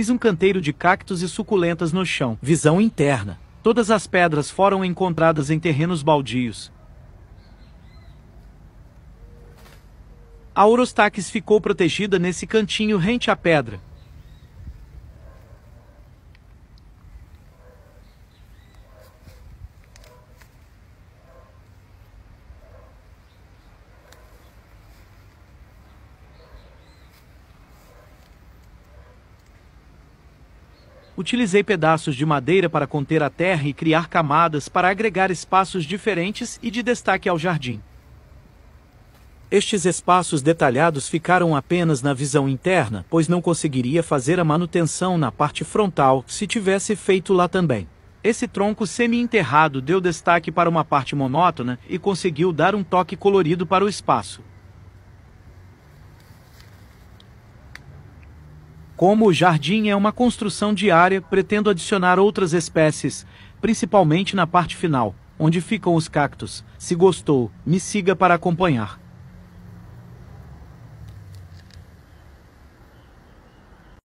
Fiz um canteiro de cactos e suculentas no chão. Visão interna. Todas as pedras foram encontradas em terrenos baldios. A Orostax ficou protegida nesse cantinho rente à pedra. Utilizei pedaços de madeira para conter a terra e criar camadas para agregar espaços diferentes e de destaque ao jardim. Estes espaços detalhados ficaram apenas na visão interna, pois não conseguiria fazer a manutenção na parte frontal se tivesse feito lá também. Esse tronco semi-enterrado deu destaque para uma parte monótona e conseguiu dar um toque colorido para o espaço. Como o jardim é uma construção diária, pretendo adicionar outras espécies, principalmente na parte final, onde ficam os cactos. Se gostou, me siga para acompanhar.